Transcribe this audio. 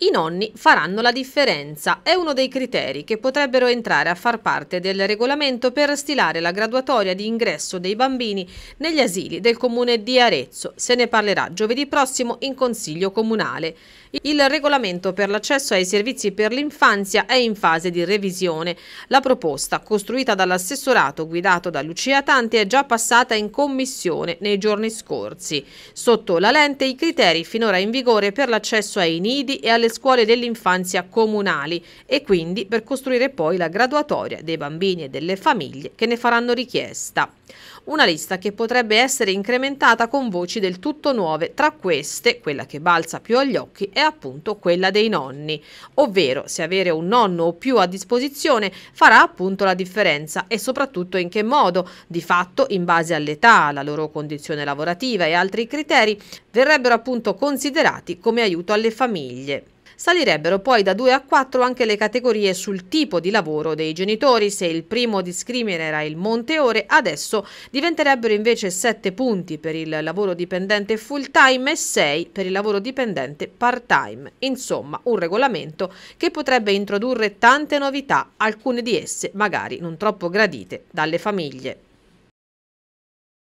I nonni faranno la differenza, è uno dei criteri che potrebbero entrare a far parte del regolamento per stilare la graduatoria di ingresso dei bambini negli asili del comune di Arezzo. Se ne parlerà giovedì prossimo in consiglio comunale. Il regolamento per l'accesso ai servizi per l'infanzia è in fase di revisione. La proposta, costruita dall'assessorato guidato da Lucia Tanti, è già passata in commissione nei giorni scorsi. Sotto la lente i criteri finora in vigore per l'accesso ai nidi e alle delle scuole dell'infanzia comunali e quindi per costruire poi la graduatoria dei bambini e delle famiglie che ne faranno richiesta. Una lista che potrebbe essere incrementata con voci del tutto nuove, tra queste quella che balza più agli occhi è appunto quella dei nonni, ovvero se avere un nonno o più a disposizione farà appunto la differenza e soprattutto in che modo, di fatto in base all'età, alla loro condizione lavorativa e altri criteri, verrebbero appunto considerati come aiuto alle famiglie. Salirebbero poi da 2 a 4 anche le categorie sul tipo di lavoro dei genitori. Se il primo discrimine era il monte ore, adesso diventerebbero invece 7 punti per il lavoro dipendente full time e 6 per il lavoro dipendente part time. Insomma, un regolamento che potrebbe introdurre tante novità, alcune di esse magari non troppo gradite dalle famiglie.